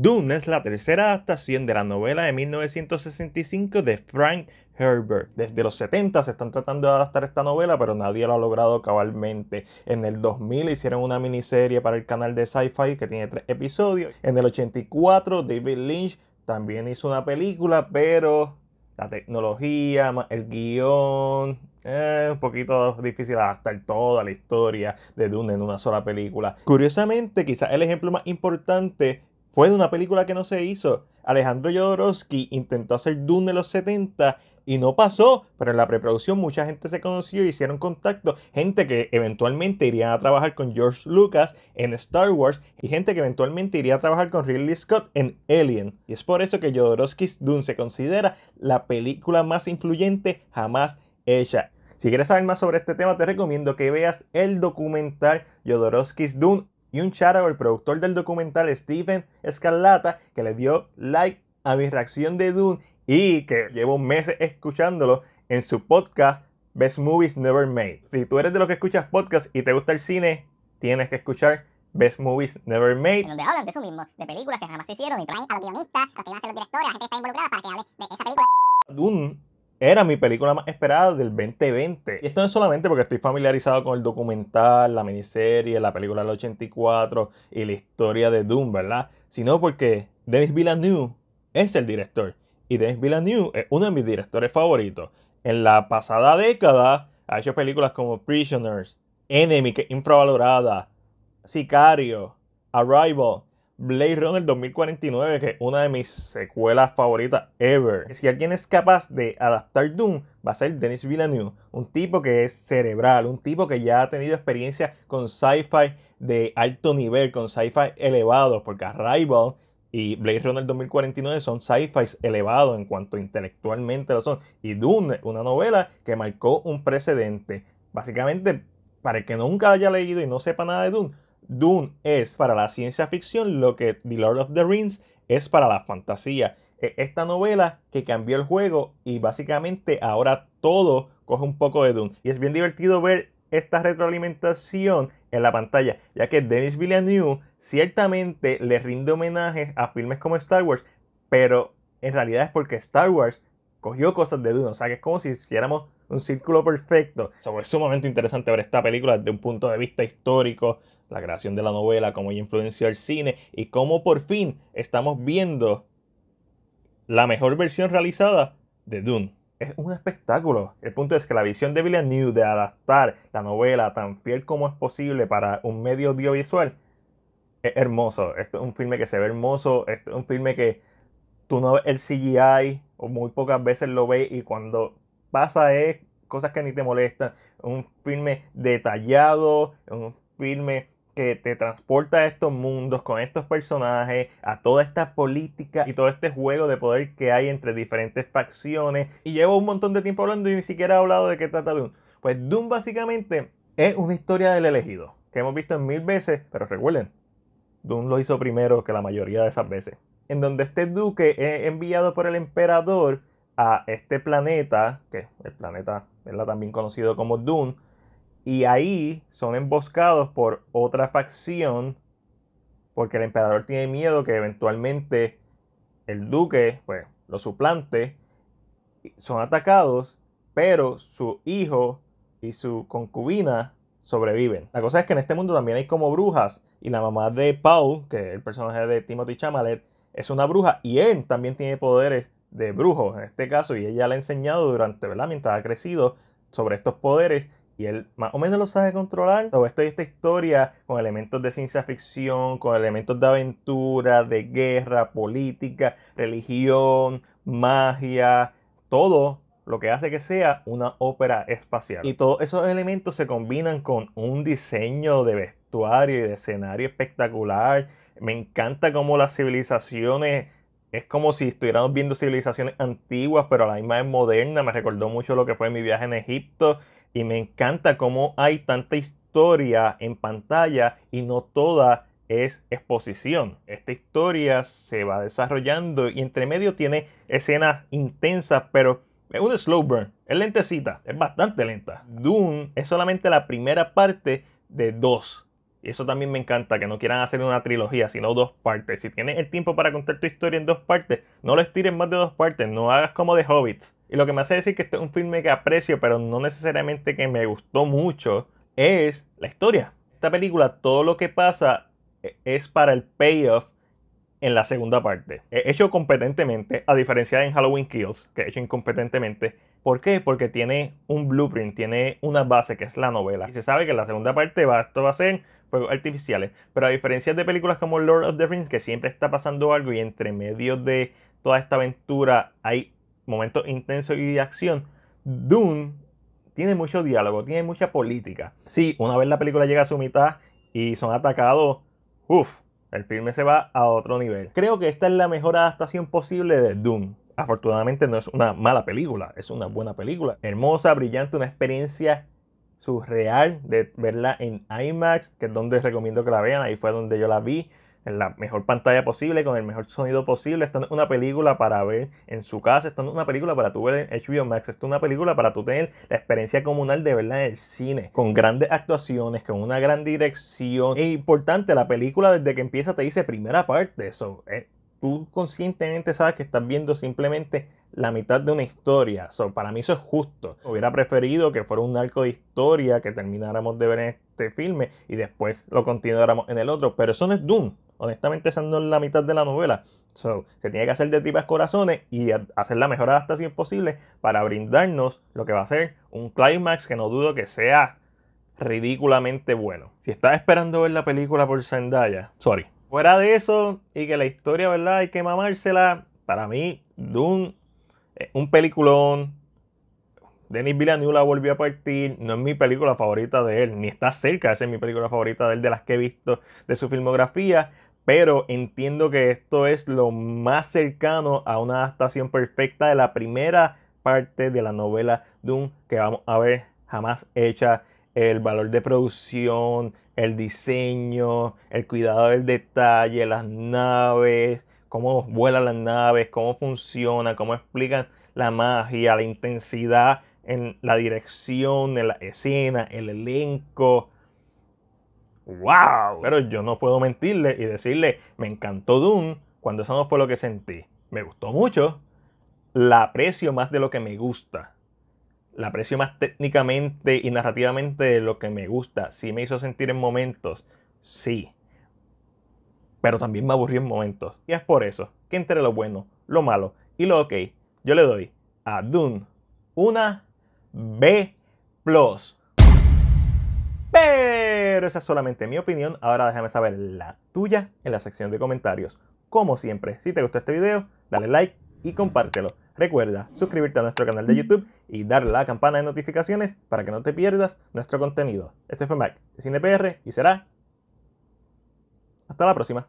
Dune es la tercera adaptación de la novela de 1965 de Frank Herbert. Desde los 70 se están tratando de adaptar esta novela, pero nadie lo ha logrado cabalmente. En el 2000 hicieron una miniserie para el canal de Sci-Fi que tiene tres episodios. En el 84 David Lynch también hizo una película, pero la tecnología, el guión, eh, un poquito difícil adaptar toda la historia de Dune en una sola película. Curiosamente, quizás el ejemplo más importante fue de una película que no se hizo. Alejandro Jodorowsky intentó hacer Dune de los 70 y no pasó, pero en la preproducción mucha gente se conoció y hicieron contacto, gente que eventualmente iría a trabajar con George Lucas en Star Wars y gente que eventualmente iría a trabajar con Ridley Scott en Alien. Y es por eso que Jodorowsky's Dune se considera la película más influyente jamás hecha. Si quieres saber más sobre este tema, te recomiendo que veas el documental Jodorowsky's Dune y un shout al productor del documental Stephen Escarlata que le dio like a mi reacción de Dune y que llevo meses escuchándolo en su podcast Best Movies Never Made. Si tú eres de los que escuchas podcast y te gusta el cine, tienes que escuchar Best Movies Never Made. En donde hablan de eso mismo, de películas que jamás hicieron y traen a los guionistas, a los que iban a ser los directores, a gente que está involucrada para que hable de esa película. Dune era mi película más esperada del 2020. Y esto no es solamente porque estoy familiarizado con el documental, la miniserie, la película del 84 y la historia de Doom, ¿verdad? Sino porque Denis Villeneuve es el director. Y Denis Villeneuve es uno de mis directores favoritos. En la pasada década ha hecho películas como Prisoners, Enemy, que es infravalorada, Sicario, Arrival, Blade Runner 2049, que es una de mis secuelas favoritas ever. Si alguien es capaz de adaptar Doom, va a ser Denis Villeneuve, un tipo que es cerebral, un tipo que ya ha tenido experiencia con sci-fi de alto nivel, con sci-fi elevado, porque Arrival y Blade Runner 2049 son sci-fi elevados en cuanto intelectualmente lo son. Y Doom, una novela que marcó un precedente. Básicamente, para el que nunca haya leído y no sepa nada de Doom, Dune es para la ciencia ficción lo que The Lord of the Rings es para la fantasía. E, esta novela que cambió el juego y básicamente ahora todo coge un poco de Dune. Y es bien divertido ver esta retroalimentación en la pantalla, ya que Denis Villeneuve ciertamente le rinde homenaje a filmes como Star Wars, pero en realidad es porque Star Wars cogió cosas de Dune, o sea que es como si hiciéramos un círculo perfecto. Eso es sumamente interesante ver esta película desde un punto de vista histórico, la creación de la novela, cómo ella influenció el cine y cómo por fin estamos viendo la mejor versión realizada de Dune. Es un espectáculo. El punto es que la visión de News de adaptar la novela tan fiel como es posible para un medio audiovisual es hermoso. Esto es un filme que se ve hermoso. Esto es un filme que tú no ves el CGI o muy pocas veces lo ves y cuando pasa es cosas que ni te molestan. Un filme detallado, un filme que te transporta a estos mundos con estos personajes, a toda esta política y todo este juego de poder que hay entre diferentes facciones. Y llevo un montón de tiempo hablando y ni siquiera he hablado de qué trata Doom. Pues Doom básicamente es una historia del elegido, que hemos visto en mil veces, pero recuerden, Doom lo hizo primero que la mayoría de esas veces. En donde este duque es enviado por el emperador a este planeta, que el planeta es también conocido como Doom, y ahí son emboscados por otra facción porque el emperador tiene miedo que eventualmente el duque pues, lo suplante. Son atacados, pero su hijo y su concubina sobreviven. La cosa es que en este mundo también hay como brujas y la mamá de Pau, que es el personaje de Timothy Chamalet, es una bruja y él también tiene poderes de brujos en este caso y ella le ha enseñado durante, ¿verdad? Mientras ha crecido sobre estos poderes y él más o menos lo sabe controlar. Todo esto y esta historia con elementos de ciencia ficción, con elementos de aventura, de guerra, política, religión, magia, todo lo que hace que sea una ópera espacial. Y todos esos elementos se combinan con un diseño de vestuario y de escenario espectacular. Me encanta cómo las civilizaciones es como si estuviéramos viendo civilizaciones antiguas, pero a la misma es moderna. Me recordó mucho lo que fue mi viaje en Egipto y me encanta cómo hay tanta historia en pantalla y no toda es exposición. Esta historia se va desarrollando y entre medio tiene escenas intensas, pero es un slow burn. Es lentecita, es bastante lenta. Dune es solamente la primera parte de dos. Y eso también me encanta, que no quieran hacer una trilogía, sino dos partes. Si tienes el tiempo para contar tu historia en dos partes, no lo estires más de dos partes, no hagas como de Hobbits, y lo que me hace decir que este es un filme que aprecio, pero no necesariamente que me gustó mucho, es la historia. Esta película, todo lo que pasa e, es para el payoff en la segunda parte. He hecho competentemente, a diferencia de en Halloween Kills, que he hecho incompetentemente. ¿Por qué? Porque tiene un blueprint, tiene una base que es la novela. Y se sabe que en la segunda parte va, a ser juegos artificiales. Pero a diferencia de películas como Lord of the Rings, que siempre está pasando algo y entre medio de toda esta aventura hay momentos intensos y de acción, DOOM tiene mucho diálogo, tiene mucha política. Sí, una vez la película llega a su mitad y son atacados, uff, el filme se va a otro nivel. Creo que esta es la mejor adaptación posible de DOOM. Afortunadamente no es una mala película, es una buena película. Hermosa, brillante, una experiencia surreal de verla en IMAX, que es donde recomiendo que la vean. Ahí fue donde yo la vi en la mejor pantalla posible, con el mejor sonido posible. Esto no es una película para ver en su casa, esto no es una película para tú ver en HBO Max, esto es una película para tú tener la experiencia comunal de verla en el cine, con grandes actuaciones, con una gran dirección. Es importante, la película desde que empieza te dice primera parte, eso tú conscientemente sabes que estás viendo simplemente la mitad de una historia. So, para mí eso es justo. Hubiera preferido que fuera un arco de historia que termináramos de ver en este filme y después lo continuáramos en el otro. Pero eso no es Doom. Honestamente, esa no es la mitad de la novela. So, se tiene que hacer de tipos corazones y hacer la mejor es posible para brindarnos lo que va a ser un climax que no dudo que sea ridículamente bueno. Si estás esperando ver la película por Zendaya, sorry. Fuera de eso, y que la historia, ¿verdad? Hay que mamársela. Para mí, Doom, un peliculón. Denis Villeneuve la volvió a partir. No es mi película favorita de él, ni está cerca de ser mi película favorita de él, de las que he visto de su filmografía. Pero entiendo que esto es lo más cercano a una adaptación perfecta de la primera parte de la novela Doom que vamos a ver jamás hecha el valor de producción, el diseño, el cuidado del detalle, las naves, cómo vuelan las naves, cómo funciona, cómo explican la magia, la intensidad en la dirección, en la escena, el elenco. ¡Wow! Pero yo no puedo mentirle y decirle, me encantó Dune cuando eso no fue lo que sentí. Me gustó mucho. La aprecio más de lo que me gusta la aprecio más técnicamente y narrativamente de lo que me gusta. Sí me hizo sentir en momentos, sí. Pero también me aburrió en momentos. Y es por eso que entre lo bueno, lo malo y lo ok, yo le doy a Dune una B. Pero esa es solamente mi opinión. Ahora déjame saber la tuya en la sección de comentarios. Como siempre, si te gustó este video, dale like y compártelo. Recuerda suscribirte a nuestro canal de YouTube y darle la campana de notificaciones para que no te pierdas nuestro contenido. Este fue Mac de CinePR y será. Hasta la próxima.